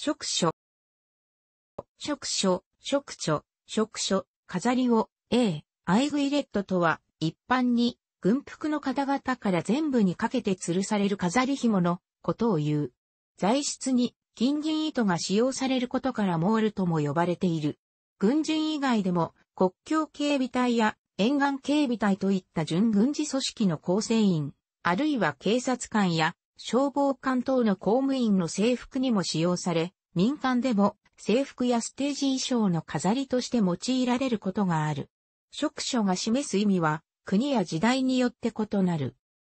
職所。職所、職所、職所、飾りを、A、アイグイレットとは、一般に、軍服の方々から全部にかけて吊るされる飾り紐のことを言う。材質に金銀糸が使用されることからモールとも呼ばれている。軍人以外でも国境警備隊や沿岸警備隊といった準軍事組織の構成員、あるいは警察官や消防官等の公務員の制服にも使用され、民間でも制服やステージ衣装の飾りとして用いられることがある。職所が示す意味は国や時代によって異なる。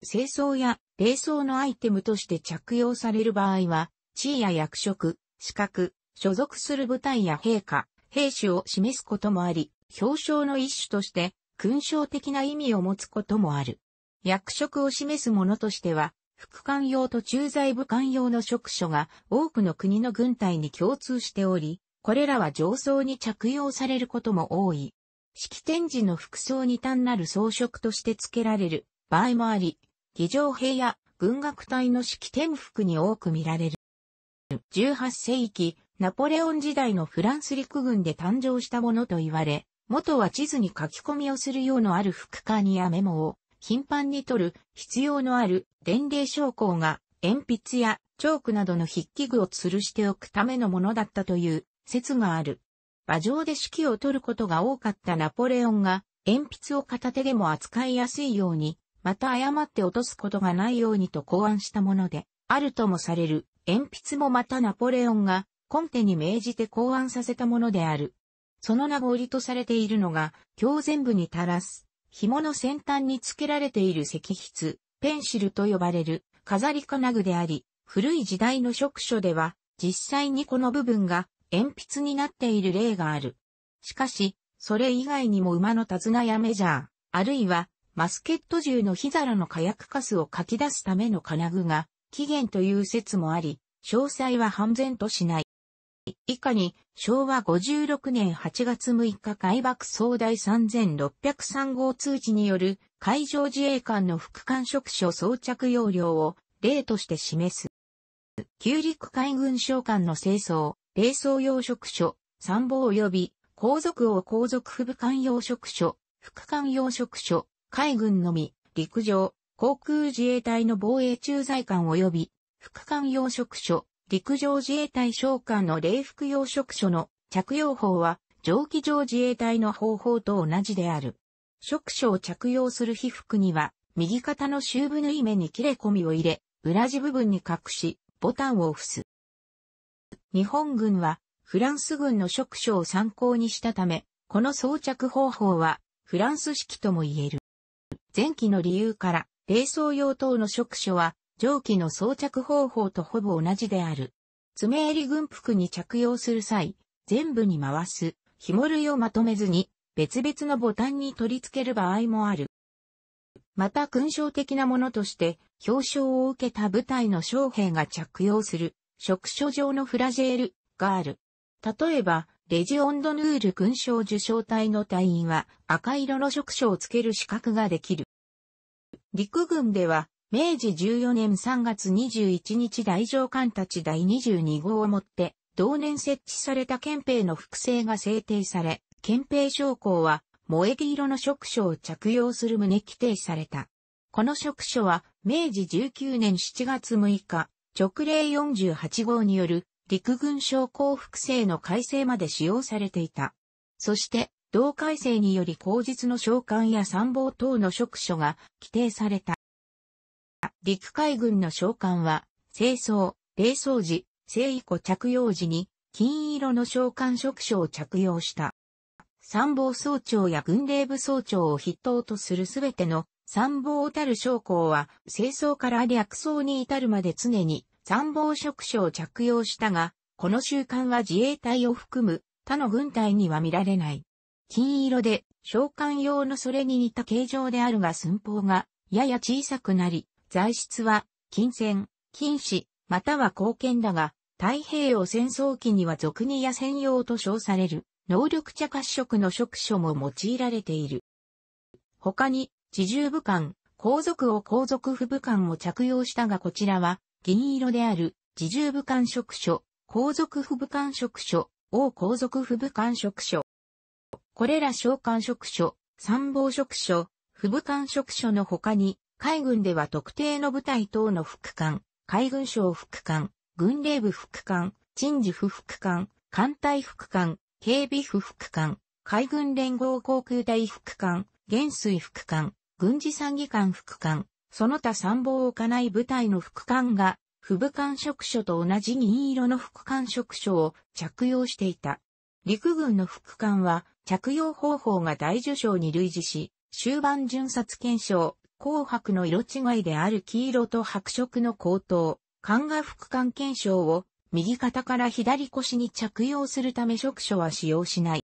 清掃や冷装のアイテムとして着用される場合は、地位や役職、資格、所属する部隊や陛下、兵士を示すこともあり、表彰の一種として、勲章的な意味を持つこともある。役職を示すものとしては、副官用と駐在部官用の職所が多くの国の軍隊に共通しており、これらは上層に着用されることも多い。式典時の服装に単なる装飾として付けられる場合もあり、儀仗兵や軍楽隊の式典服に多く見られる。18世紀、ナポレオン時代のフランス陸軍で誕生したものと言われ、元は地図に書き込みをする用のある副官やメモを、頻繁に取る必要のある伝令証拠が鉛筆やチョークなどの筆記具を吊るしておくためのものだったという説がある。馬上で指揮を取ることが多かったナポレオンが鉛筆を片手でも扱いやすいように、また誤って落とすことがないようにと考案したもので、あるともされる鉛筆もまたナポレオンがコンテに命じて考案させたものである。その名残とされているのが、胸全部に垂らす紐の先端に付けられている石筆、ペンシルと呼ばれる飾り金具であり、古い時代の職所では実際にこの部分が鉛筆になっている例がある。しかし、それ以外にも馬の手綱やメジャー、あるいはマスケット銃の火皿の火薬カスを書き出すための金具が起源という説もあり、詳細は判然としない。以下に昭和56年8月6日海爆総第3603号通知による海上自衛官の副官職所装着要領を例として示す。旧陸海軍将官の清掃、冷装養殖所、参謀及び皇族王皇族副部官養殖所、副官養殖所、海軍のみ、陸上、航空自衛隊の防衛駐在官及び副官養殖所、陸上自衛隊将官の礼服用職所の着用法は、蒸気上自衛隊の方法と同じである。職所を着用する被服には、右肩の終部縫い目に切れ込みを入れ、裏地部分に隠し、ボタンを押す。日本軍は、フランス軍の職所を参考にしたため、この装着方法は、フランス式とも言える。前期の理由から、冷装用等の職所は、蒸気の装着方法とほぼ同じである。爪襟軍服に着用する際、全部に回す、紐類をまとめずに、別々のボタンに取り付ける場合もある。また勲章的なものとして、表彰を受けた部隊の将兵が着用する、職所上のフラジェールがある。例えば、レジオンドヌール勲章受賞隊の隊員は赤色の職所をつける資格ができる。陸軍では明治14年3月21日大上官たち第22号をもって、同年設置された憲兵の複製が制定され、憲兵将校は、萌木色の職所を着用する旨規定された。この職所は、明治19年7月6日、直令48号による陸軍将校複製の改正まで使用されていた。そして、同改正により後実の召喚や参謀等の職所が規定された。陸海軍の将官は、清掃、冷装時、生衣庫着用時に、金色の召喚職所を着用した。参謀総長や軍令部総長を筆頭とするすべての参謀たる将校は、清掃から略装に至るまで常に参謀職所を着用したが、この習慣は自衛隊を含む他の軍隊には見られない。金色で召喚用のそれに似た形状であるが寸法がやや小さくなり、材質は、金銭、金糸、または貢献だが、太平洋戦争期には俗に野戦用と称される、能力者褐色の職所も用いられている。他に、自重武官、皇族を皇族府武官を着用したがこちらは、銀色である、自重武官職所、皇族府武官職所、王皇族府武官職所。これら召喚職所、参謀職所、副武官職所の他に、海軍では特定の部隊等の副官、海軍省副官、軍令部副官、陳事府副官、艦隊副官、警備府副官、海軍連合航空隊副官、元帥副官、軍事参議官副官、その他参謀をかない部隊の副官が、副部官職所と同じ銀色の副官職所を着用していた。陸軍の副官は着用方法が大受賞に類似し、終盤巡察検証、紅白の色違いである黄色と白色の高等、漢画副官検証を右肩から左腰に着用するため職所は使用しない。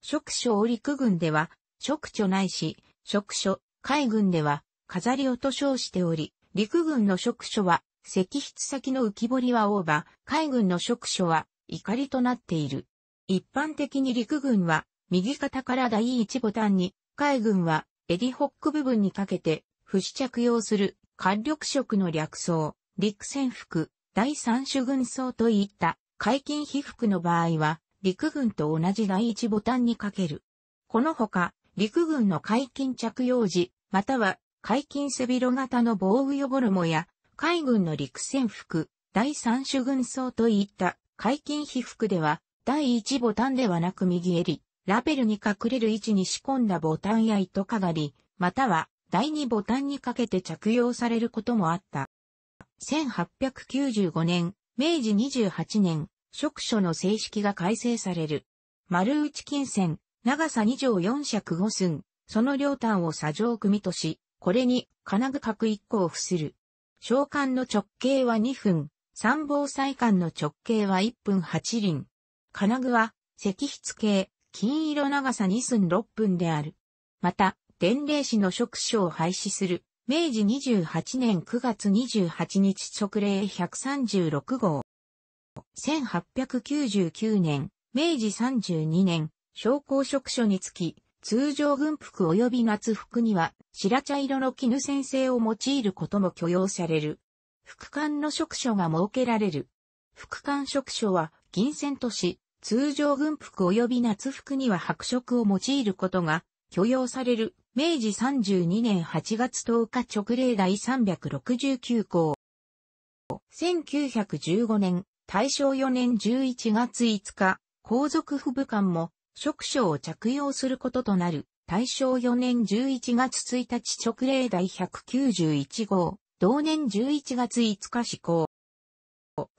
職所を陸軍では、職所ないし、職所、海軍では、飾り落と称しており、陸軍の職所は、石筆先の浮き彫りはオーバー、海軍の職所は、怒りとなっている。一般的に陸軍は、右肩から第一ボタンに、海軍は、エディホック部分にかけて、不死着用する、官力色の略装、陸戦服、第三種軍装といった解禁被服の場合は、陸軍と同じ第一ボタンにかける。このほか、陸軍の解禁着用時、または解禁背広型の防具予衣や、海軍の陸戦服、第三種軍装といった解禁被服では、第一ボタンではなく右襟、ラベルに隠れる位置に仕込んだボタンや糸かがり、または第2ボタンにかけて着用されることもあった。1895年、明治28年、職所の正式が改正される。丸内金線、長さ2畳4尺5寸、その両端を砂上組とし、これに金具角1個を付する。召喚の直径は2分、三防再管の直径は1分8輪。金具は石筆系、金色長さ2寸6分である。また、伝令市の職所を廃止する、明治28年9月28日直令136号。1899年、明治32年、商工職所につき、通常軍服及び夏服には、白茶色の絹先生を用いることも許容される。副官の職所が設けられる。副官職所は、銀線都市、通常軍服及び夏服には白色を用いることが許容される明治32年8月10日直令第369項。1915年、大正4年11月5日、皇族府部官も、職所を着用することとなる、大正4年11月1日直令第191号、同年11月5日施行。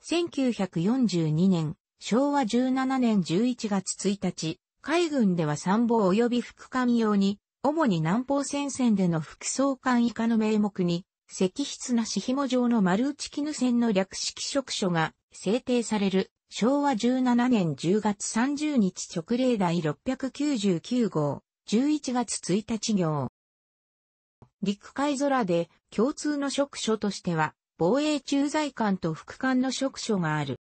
1942年、昭和17年11月1日、海軍では参謀及び副官用に、主に南方戦線での副総監以下の名目に、石筆なし紐状の丸内絹線の略式職所が制定される昭和17年10月30日直令第699号11月1日行。陸海空で共通の職所としては防衛駐在官と副官の職所がある。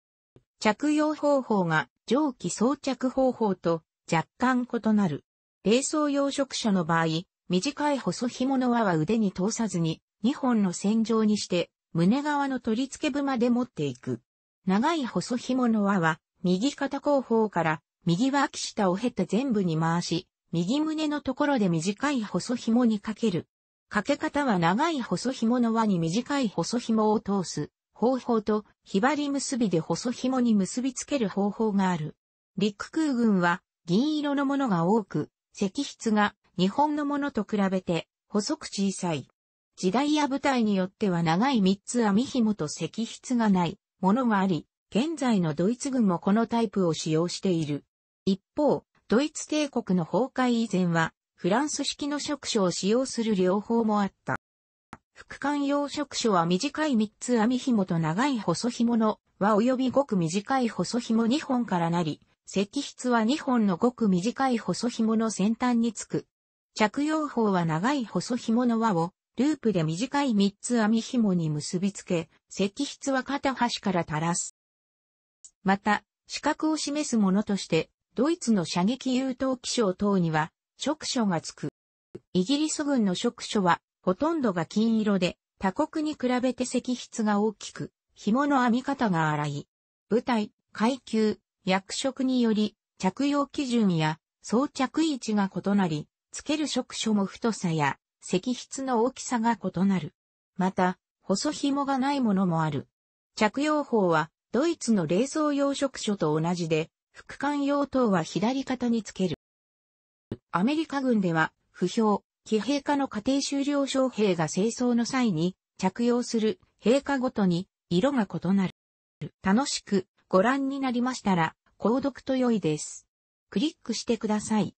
着用方法が蒸気装着方法と若干異なる。冷装養殖者の場合、短い細紐の輪は腕に通さずに2本の線状にして胸側の取り付け部まで持っていく。長い細紐の輪は右肩後方から右脇下を経て全部に回し、右胸のところで短い細紐にかける。かけ方は長い細紐の輪に短い細紐を通す方法と、ひばり結びで細紐に結びつける方法がある。陸空軍は銀色のものが多く、石筆が日本のものと比べて細く小さい。時代や部隊によっては長い三つ網紐と石筆がないものがあり、現在のドイツ軍もこのタイプを使用している。一方、ドイツ帝国の崩壊以前は、フランス式の触手を使用する両方もあった。副官用触手は短い3つ網紐と長い細紐の輪及びごく短い細紐2本からなり、石筆は2本のごく短い細紐の先端につく。着用法は長い細紐の輪をループで短い3つ網紐に結びつけ、石筆は片端から垂らす。また、資格を示すものとして、ドイツの射撃優等気象等には、触手がつく。イギリス軍の触手は、ほとんどが金色で、他国に比べて石筆が大きく、紐の編み方が荒い。舞台、階級、役職により、着用基準や装着位置が異なり、つける職所も太さや石筆の大きさが異なる。また、細紐がないものもある。着用法は、ドイツの冷蔵用職所と同じで、副官用等は左肩につける。アメリカ軍では、不評、騎兵科の家庭修了将兵が清掃の際に着用する陛下ごとに色が異なる。楽しくご覧になりましたら、購読と良いです。クリックしてください。